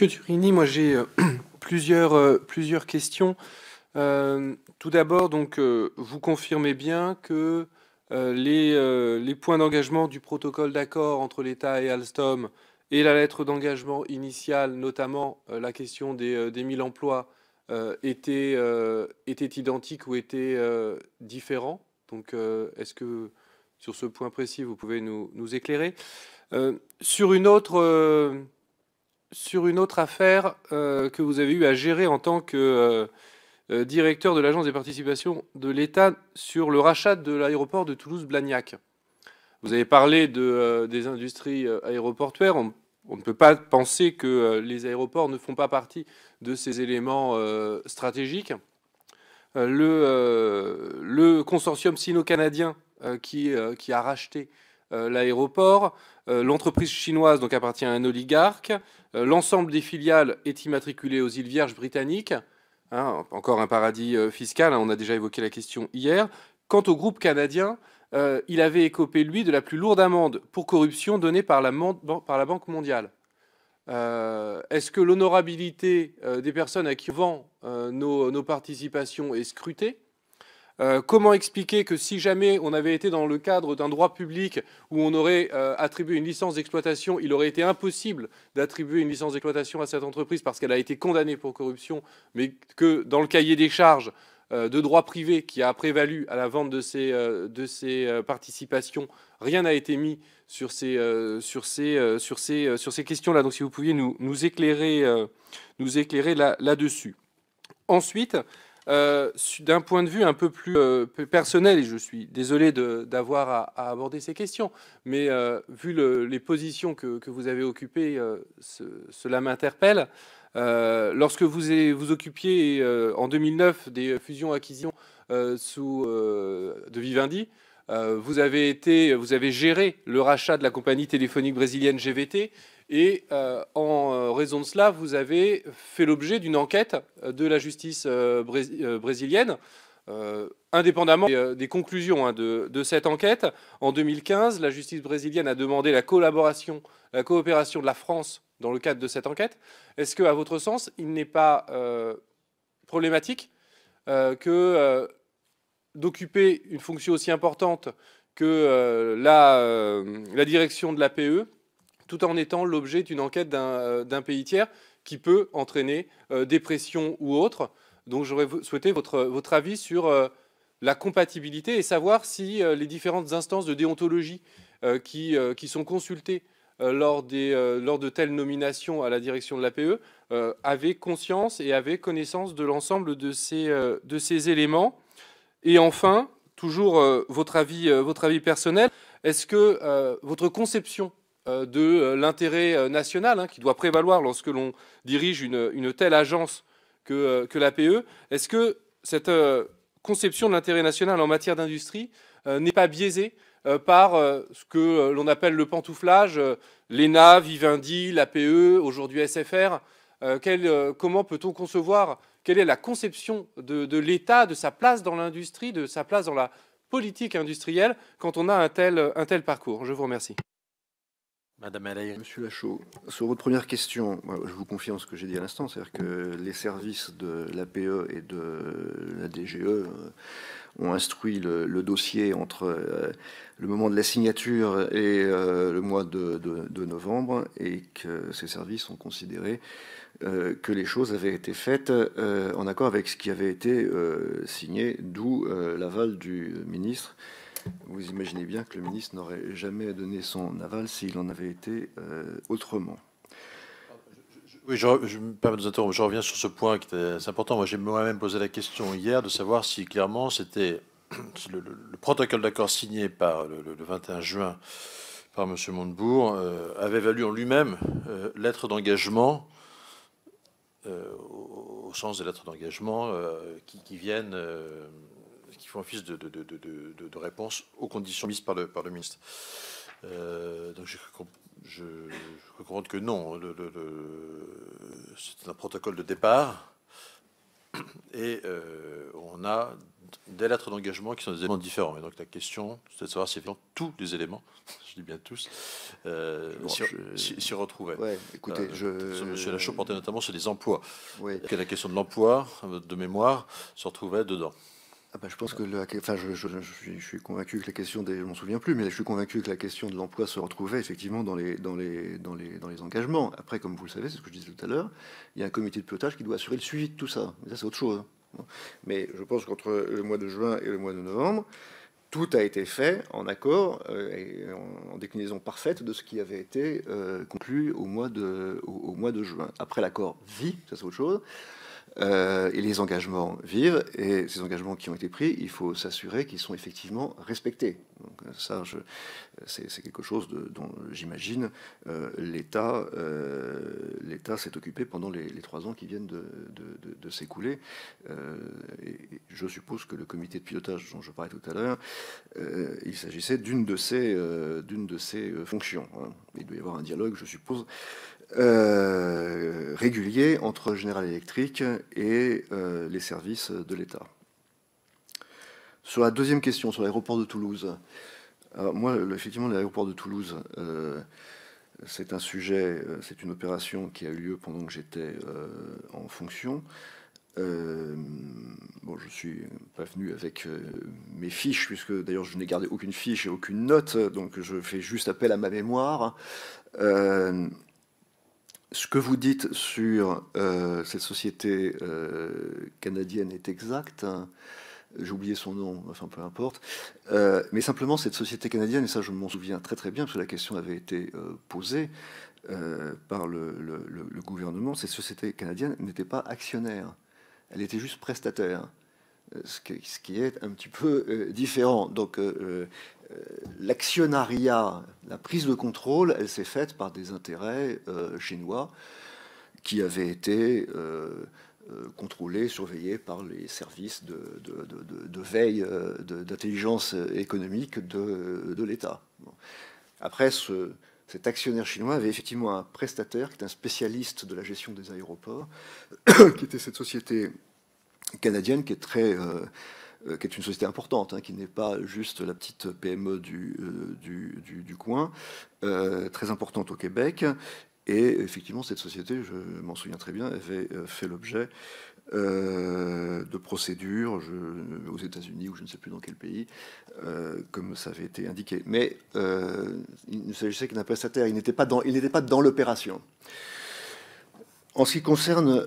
Monsieur Turini, moi j'ai euh, plusieurs, euh, plusieurs questions. Euh, tout d'abord, donc, vous confirmez bien que les, les points d'engagement du protocole d'accord entre l'État et Alstom et la lettre d'engagement initiale, notamment la question des, des 1000 emplois, étaient, étaient, identiques ou étaient différents. Donc, est-ce que sur ce point précis, vous pouvez nous, nous éclairer Sur une autre sur une autre affaire euh, que vous avez eu à gérer en tant que euh, euh, directeur de l'Agence des participations de l'État sur le rachat de l'aéroport de Toulouse-Blagnac. Vous avez parlé des industries aéroportuaires. On, ne peut pas penser que les aéroports ne font pas partie de ces éléments stratégiques. Le, consortium sino-canadien qui, a racheté euh, l'aéroport. Euh, l'entreprise chinoise donc appartient à un oligarque. Euh, l'ensemble des filiales est immatriculé aux îles Vierges britanniques. Hein, encore un paradis fiscal, hein, on a déjà évoqué la question hier. Quant au groupe canadien, il avait écopé, lui, de la plus lourde amende pour corruption donnée par la, Banque mondiale. est-ce que l'honorabilité des personnes à qui on vend nos participations est scrutée euh, comment expliquer que si jamais on avait été dans le cadre d'un droit public où on aurait euh, attribué une licence d'exploitation, il aurait été impossible d'attribuer une licence d'exploitation à cette entreprise parce qu'elle a été condamnée pour corruption, mais que dans le cahier des charges euh, de droit privé qui a prévalu à la vente de ces, participations, rien n'a été mis sur ces, questions-là. Donc si vous pouviez nous, éclairer, éclairer là-dessus. Ensuite, euh, d'un point de vue un peu plus euh, personnel, et je suis désolé d'avoir à, aborder ces questions, mais euh, vu les positions que, vous avez occupées, cela m'interpelle. lorsque vous vous occupiez en 2009 des fusions-acquisitions sous de Vivendi, vous avez été, vous avez géré le rachat de la compagnie téléphonique brésilienne GVT et euh, en euh, raison de cela, vous avez fait l'objet d'une enquête euh, de la justice brésilienne. indépendamment des, conclusions hein, de, cette enquête, en 2015, la justice brésilienne a demandé la collaboration, la coopération de la France dans le cadre de cette enquête. Est-ce qu'à votre sens, il n'est pas problématique que d'occuper une fonction aussi importante que la direction de l'APE tout en étant l'objet d'une enquête d'un euh, pays tiers qui peut entraîner euh, des pressions ou autres. Donc j'aurais souhaité votre, votre, avis sur euh, la compatibilité et savoir si les différentes instances de déontologie qui, qui, sont consultées lors, des, lors, de telles nominations à la direction de l'APE avaient conscience et avaient connaissance de l'ensemble de, de, ces éléments. Et enfin, toujours votre avis, votre, avis, personnel, est-ce que votre conception euh, de euh, l'intérêt euh, national hein, qui doit prévaloir lorsque l'on dirige une, telle agence que, l'APE. Est-ce que cette conception de l'intérêt national en matière d'industrie n'est pas biaisée par ce que l'on appelle le pantouflage, l'ENA, Vivendi, l'APE, aujourd'hui SFR Comment peut-on concevoir Quelle est la conception de, l'État, de sa place dans l'industrie, de sa place dans la politique industrielle quand on a un tel parcours Je vous remercie. Madame Monsieur Lachaud, sur votre première question, je vous confie en ce que j'ai dit à l'instant, c'est-à-dire que les services de l'APE et de la DGE euh, ont instruit le, dossier entre euh, le moment de la signature et euh, le mois de novembre, et que ces services ont considéré que les choses avaient été faites en accord avec ce qui avait été signé, d'où l'aval du ministre vous imaginez bien que le ministre n'aurait jamais donné son aval s'il en avait été euh, autrement. Oui, je, me permets de vous interrompre. Je reviens sur ce point qui est important. Moi, j'ai moi-même posé la question hier de savoir si clairement c'était le, protocole d'accord signé par le, 21 juin par M. Montebourg euh, avait valu en lui-même euh, lettre d'engagement au, sens des lettres d'engagement qui, viennent qui font office de, de, réponse aux conditions mises par le, par le ministre. Euh, donc je, je, que non, c'est un protocole de départ et euh, on a des lettres d'engagement qui sont des éléments différents. Et donc la question, c'est de savoir si tous les éléments, je dis bien tous, euh, s'y retrouvaient. écoutez, je... Monsieur Lachaud portait notamment sur les emplois. Que la question de l'emploi, de mémoire, se retrouvait dedans. Ah bah, je pense que je, suis convaincu que la question des, je m'en souviens plus, mais je suis convaincu que la question de l'emploi se retrouvait effectivement dans les, dans les, dans dans les engagements. Après, comme vous le savez, c'est ce que je disais tout à l'heure, il y a un comité de pilotage qui doit assurer le suivi de tout ça. Mais ça, c'est autre chose. Hein. Mais je pense qu'entre le mois de juin et le mois de novembre, tout a été fait en accord euh, et en, déclinaison parfaite de ce qui avait été euh, conclu au mois de, au mois de juin. Après l'accord vie, ça c'est autre chose. Euh, et les engagements vivent, et ces engagements qui ont été pris, il faut s'assurer qu'ils sont effectivement respectés. Donc euh, ça, c'est quelque chose dont j'imagine euh, l'État s'est occupé pendant les, trois ans qui viennent de, s'écouler. et je suppose que le comité de pilotage dont je parlais tout à l'heure, il s'agissait d'une de ces, d'une de fonctions. Hein. Il doit y avoir un dialogue, je suppose, euh, régulier entre General Electric et euh, les services de l'État. Sur la deuxième question, sur l'aéroport de Toulouse. moi, effectivement, l'aéroport de Toulouse, euh, c'est un sujet, c'est une opération qui a eu lieu pendant que j'étais en fonction. bon, je suis pas venu avec mes fiches, puisque d'ailleurs je n'ai gardé aucune fiche et aucune note, donc je fais juste appel à ma mémoire. Euh, ce que vous dites sur euh, cette société euh, canadienne est exact. Hein. J'ai oublié son nom, enfin peu importe. Euh, mais simplement, cette société canadienne, et ça je m'en souviens très très bien, parce que la question avait été posée par le, gouvernement, cette société canadienne n'était pas actionnaire, elle était juste prestataire. Ce ce qui est un petit peu différent. Donc l'actionnariat la prise de contrôle, elle s'est faite par des intérêts euh, chinois qui avaient été euh, euh, contrôlés, surveillés par les services de, veille, d'intelligence économique de, l'État. Après, cet actionnaire chinois avait effectivement un prestataire qui est un spécialiste de la gestion des aéroports, qui était cette société canadienne qui est très... qui est une société importante, hein, qui n'est pas juste la petite PME du, du du, coin, euh, très importante au Québec. Et effectivement, cette société, je m'en souviens très bien, avait euh, fait l'objet euh, de procédures aux États-Unis ou je ne sais plus dans quel pays, comme ça avait été indiqué. Mais il ne s'agissait qu'un prestataire, il n'était pas dans, il n'était pas dans l'opération. En ce qui concerne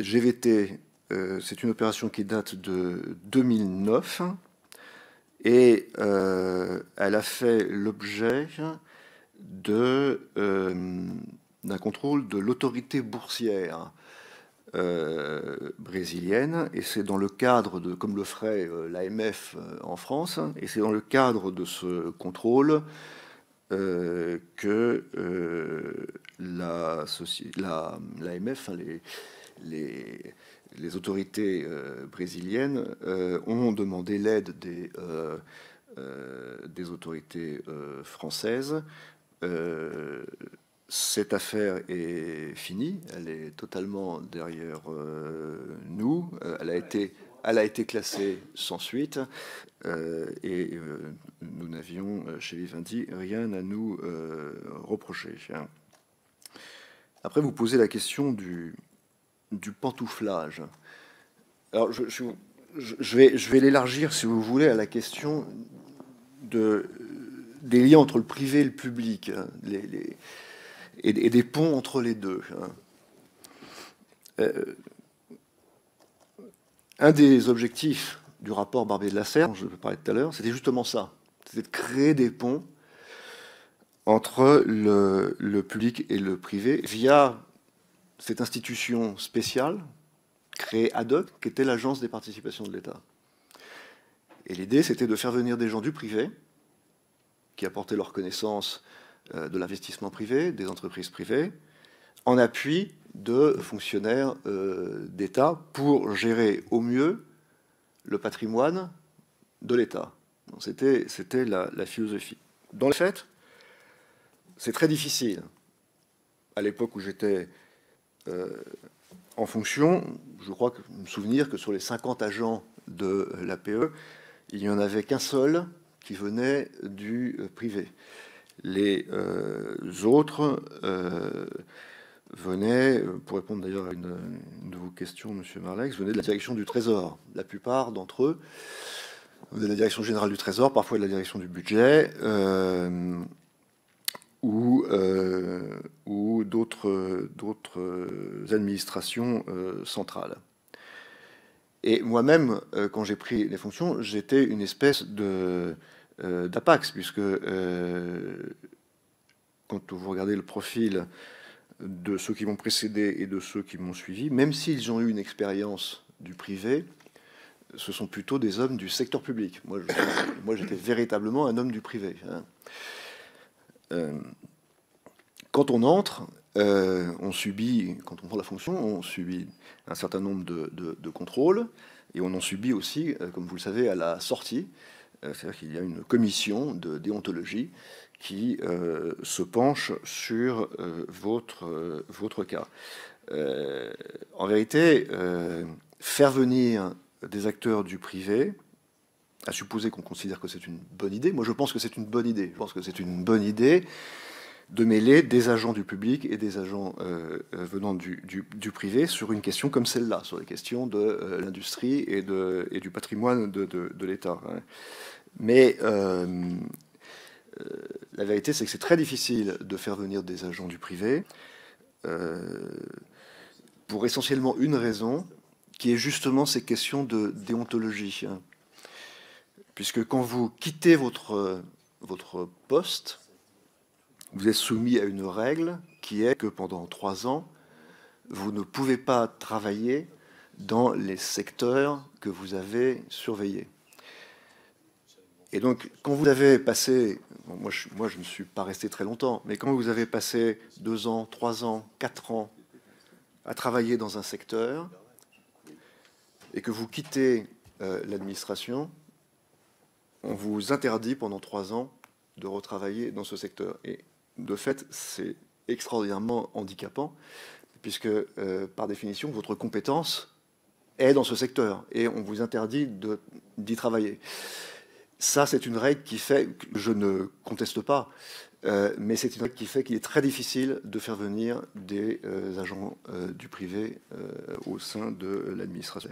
GVT, c'est une opération qui date de 2009 et elle a fait l'objet de euh, d'un contrôle de l'autorité boursière euh, brésilienne, et c'est dans le cadre de, comme le ferait euh, l'AMF en France, et c'est dans le cadre de ce contrôle que la, la, l'AMF, les, les, les autorités brésiliennes ont demandé l'aide des euh, des autorités euh, françaises. Euh, cette affaire est finie, elle est totalement derrière nous. elle a été elle a été classée sans suite et nous n'avions chez Vivendi rien à nous reprocher. Hein. Après, vous posez la question du, du pantouflage. Alors, je, vais, je vais l'élargir, si vous voulez, à la question des liens entre le privé et le public, hein, et, des ponts entre les deux. Hein. Euh, un des objectifs du rapport Barbier de la Serre, je parler tout à l'heure, c'était justement ça, c'était de créer des ponts entre le, le, public et le privé via cette institution spéciale créée ad hoc qui était l'agence des participations de l'État. Et l'idée, c'était de faire venir des gens du privé, qui apportaient leur connaissance euh, de l'investissement privé, des entreprises privées, en appui de fonctionnaires euh, d'État pour gérer au mieux le patrimoine de l'État. C'était la, la philosophie. Dans les faits, c'est très difficile. À l'époque où j'étais euh, en fonction, je crois que, me souvenir que sur les 50 agents de l'APE, il n'y en avait qu'un seul qui venait du euh, privé. Les euh, autres euh, venaient, pour répondre d'ailleurs à une, de vos questions, Monsieur Marlex, venaient de la direction du Trésor. La plupart d'entre eux de la direction générale du Trésor, parfois de la direction du budget, ou, d'autres administrations centrales. Et moi-même, euh, quand j'ai pris les fonctions, j'étais une espèce de euh, puisque euh, quand vous regardez le profil de ceux qui m'ont précédé et de ceux qui m'ont suivi, même s'ils ont eu une expérience du privé, ce sont plutôt des hommes du secteur public. Moi, j'étais véritablement un homme du privé. Hein. quand on entre, euh, on subit, quand on prend la fonction, on subit un certain nombre de, contrôles, et on en subit aussi, euh, comme vous le savez, à la sortie. Euh, c'est-à-dire qu'il y a une commission de déontologie qui se penche sur votre, votre cas. en vérité, faire venir des acteurs du privé, à supposer qu'on considère que c'est une bonne idée, moi je pense que c'est une bonne idée. Je pense que c'est une bonne idée de mêler des agents du public et des agents euh, euh, venant du, privé sur une question comme celle-là, sur les questions de euh, l'industrie et, et du patrimoine de, l'État. Hein. Mais la vérité, c'est que c'est très difficile de faire venir des agents du privé pour essentiellement une raison, qui est justement ces questions de déontologie. Hein. Puisque quand vous quittez votre, votre poste, vous êtes soumis à une règle qui est que pendant trois ans, vous ne pouvez pas travailler dans les secteurs que vous avez surveillés. Et donc, quand vous avez passé, moi, je, moi je ne suis pas resté très longtemps, mais quand vous avez passé deux ans, trois ans, quatre ans à travailler dans un secteur et que vous quittez euh, l'administration, on vous interdit pendant trois ans de retravailler dans ce secteur de fait, c'est extraordinairement handicapant, puisque euh, par définition, votre compétence est dans ce secteur et on vous interdit d'y travailler. Ça, c'est une règle qui fait, je ne conteste pas, euh, mais c'est une règle qui fait qu'il est très difficile de faire venir des euh, agents du privé au sein de l'administration.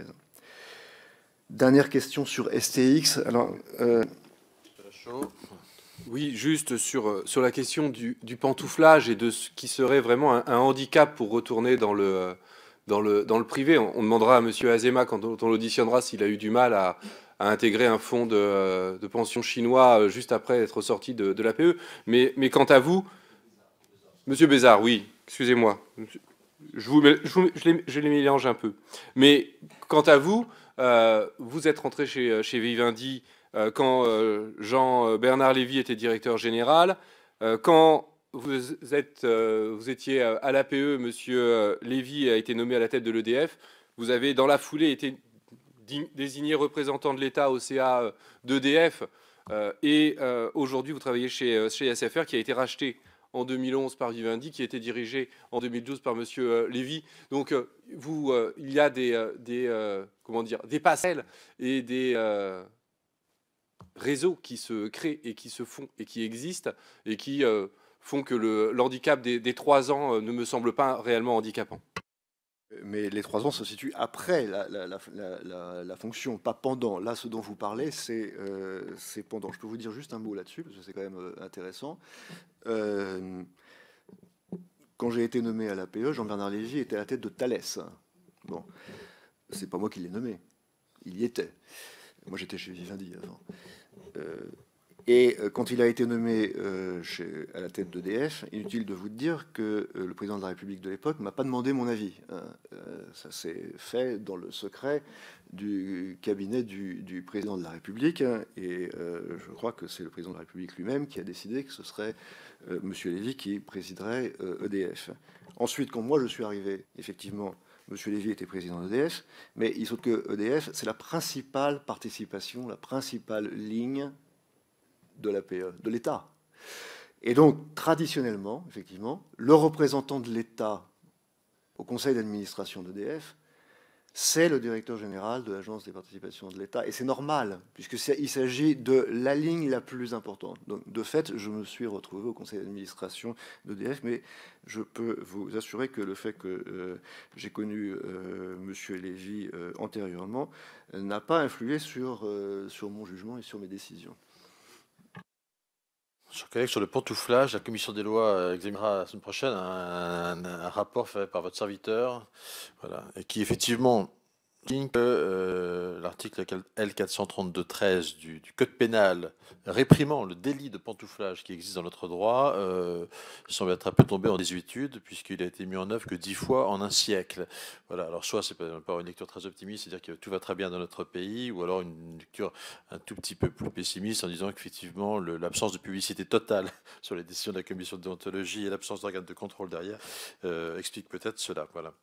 Dernière question sur STX. Alors, oui, juste sur, euh, sur la question du, pantouflage et de ce qui serait vraiment un, handicap pour retourner dans le, euh, dans le, dans le privé. On, demandera à M. Azema, quand on, l'auditionnera, s'il a eu du mal à, intégrer un fonds de, euh, de, pension chinois juste après être sorti de, de l'APE. Mais, mais quant à vous, Monsieur Bézard, oui, excusez-moi, je, vous, je, je, les, mélange un peu. Mais quant à vous, vous êtes rentré chez, chez Vivendi euh, quand euh, Jean-Bernard euh, Lévy était directeur général, quand vous, êtes, vous étiez à l'APE, M. Lévy a été nommé à la tête de l'EDF, vous avez dans la foulée été désigné représentant de l'État au CA d'EDF, et aujourd'hui vous travaillez chez, SFR qui a été racheté en 2011 par Vivendi, qui a été dirigé en 2012 par M. Lévy. Donc, vous, il y a des, des comment dire, des et des, réseaux qui se créent et qui se font et qui existent et qui euh, font que le, des, trois ans euh, ne me semble pas réellement handicapant. Mais les trois ans se situent après la, fonction, pas pendant. Là, ce dont vous parlez, c'est euh, c'est pendant. Je peux vous dire juste un mot là-dessus, parce que c'est quand même intéressant. quand j'ai été nommé à l'APE, Jean-Bernard Lévy était à la tête de Thalès. Bon, c'est pas moi qui l'ai nommé. Il y était. Moi, j'étais chez Vivendi avant. Euh, et euh, quand il a été nommé euh, chez, à la tête d'EDF, inutile de vous dire que le président de la République de l'époque m'a pas demandé mon avis. Hein. ça s'est fait dans le secret du cabinet du, du président de la République. Hein. Et je crois que c'est le président de la République lui-même qui a décidé que ce serait M. Lévy qui présiderait EDF. E Ensuite, quand moi je suis arrivé, effectivement, Monsieur Lévy était président d'EDF, mais il saute que EDF, c'est la principale participation, la principale ligne de la e, de l'État. Et donc, traditionnellement, effectivement, le représentant de l'État au conseil d'administration d'EDF c'est le directeur général de l'Agence des participations de l'État. Et c'est normal, puisqu'il s'agit de la ligne la plus importante. Donc, de fait, je me suis retrouvé au conseil d'administration de DF, mais je peux vous assurer que le fait que euh, j'ai connu euh, M. Lévy euh, antérieurement n'a pas influé sur, sur mon jugement et sur mes décisions. Sur, le pantouflage, la commission des lois euh, examinera la semaine prochaine un, rapport fait par votre serviteur, voilà, et qui effectivement que euh, l'article l 43213 du, du, Code pénal réprimant le délit de pantouflage qui existe dans notre droit euh, semble être un peu tombé en désuétude puisqu'il a été mis en œuvre que dix fois en un siècle. Voilà, alors soit c'est pas une lecture très optimiste, c'est-à-dire que tout va très bien dans notre pays, ou alors une lecture un tout petit peu plus pessimiste en disant qu'effectivement l'absence de publicité totale sur les décisions de la commission de déontologie et l'absence d'organes de contrôle derrière euh, explique peut-être cela. Voilà.